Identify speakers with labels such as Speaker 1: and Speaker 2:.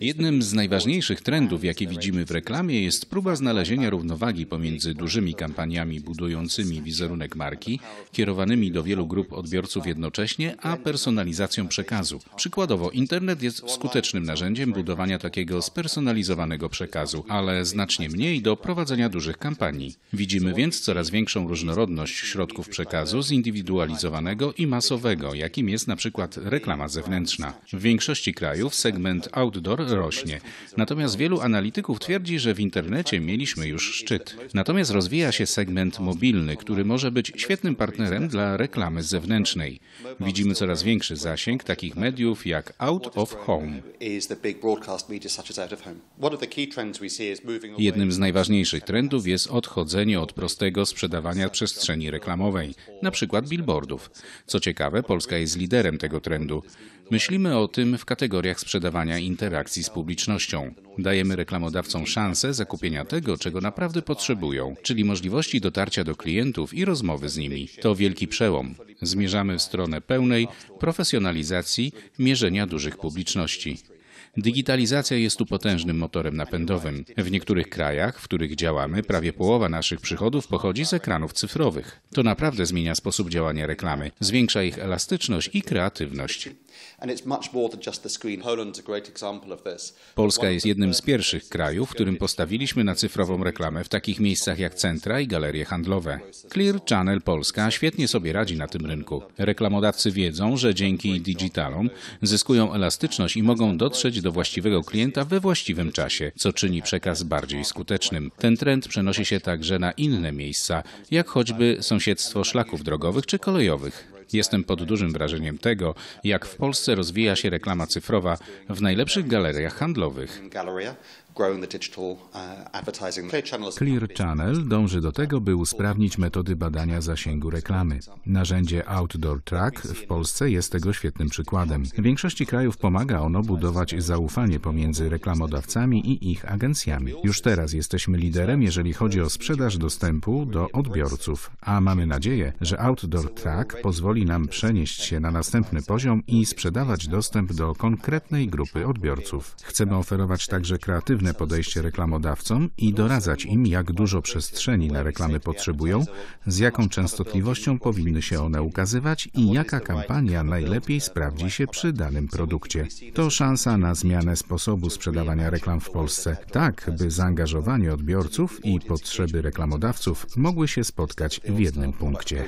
Speaker 1: Jednym z najważniejszych trendów, jakie widzimy w reklamie, jest próba znalezienia równowagi pomiędzy dużymi kampaniami budującymi wizerunek marki, kierowanymi do wielu grup odbiorców jednocześnie, a personalizacją przekazu. Przykładowo, internet jest skutecznym narzędziem budowania takiego spersonalizowanego przekazu, ale znacznie mniej do prowadzenia dużych kampanii. Widzimy więc coraz większą różnorodność środków przekazu zindywidualizowanego i masowego, jakim jest na przykład reklama zewnętrzna. W większości krajów segment outdoor rośnie. Natomiast wielu analityków twierdzi, że w internecie mieliśmy już szczyt. Natomiast rozwija się segment mobilny, który może być świetnym partnerem dla reklamy zewnętrznej. Widzimy coraz większy zasięg takich mediów jak out of home. Jednym z najważniejszych trendów jest odchodzenie od prostego sprzedawania przestrzeni reklamowej, na przykład billboardów. Co ciekawe, Polska jest liderem tego trendu. Myślimy o tym, tym w kategoriach sprzedawania interakcji z publicznością. Dajemy reklamodawcom szansę zakupienia tego, czego naprawdę potrzebują, czyli możliwości dotarcia do klientów i rozmowy z nimi. To wielki przełom. Zmierzamy w stronę pełnej profesjonalizacji mierzenia dużych publiczności. Digitalizacja jest tu potężnym motorem napędowym. W niektórych krajach, w których działamy, prawie połowa naszych przychodów pochodzi z ekranów cyfrowych. To naprawdę zmienia sposób działania reklamy, zwiększa ich elastyczność i kreatywność. Polska jest jednym z pierwszych krajów, w którym postawiliśmy na cyfrową reklamę w takich miejscach jak centra i galerie handlowe. Clear Channel Polska świetnie sobie radzi na tym rynku. Reklamodawcy wiedzą, że dzięki digitalom zyskują elastyczność i mogą dotrzeć do właściwego klienta we właściwym czasie, co czyni przekaz bardziej skutecznym. Ten trend przenosi się także na inne miejsca, jak choćby sąsiedztwo szlaków drogowych czy kolejowych. Jestem pod dużym wrażeniem tego, jak w Polsce rozwija się reklama cyfrowa w najlepszych galeriach handlowych.
Speaker 2: Uh,
Speaker 1: Clear Channel dąży do tego, by usprawnić metody badania zasięgu reklamy. Narzędzie Outdoor Track w Polsce jest tego świetnym przykładem. W większości krajów pomaga ono budować zaufanie pomiędzy reklamodawcami i ich agencjami. Już teraz jesteśmy liderem, jeżeli chodzi o sprzedaż dostępu do odbiorców, a mamy nadzieję, że Outdoor Track pozwoli pozwoli nam przenieść się na następny poziom i sprzedawać dostęp do konkretnej grupy odbiorców. Chcemy oferować także kreatywne podejście reklamodawcom i doradzać im, jak dużo przestrzeni na reklamy potrzebują, z jaką częstotliwością powinny się one ukazywać i jaka kampania najlepiej sprawdzi się przy danym produkcie. To szansa na zmianę sposobu sprzedawania reklam w Polsce, tak by zaangażowanie odbiorców i potrzeby reklamodawców mogły się spotkać w jednym punkcie.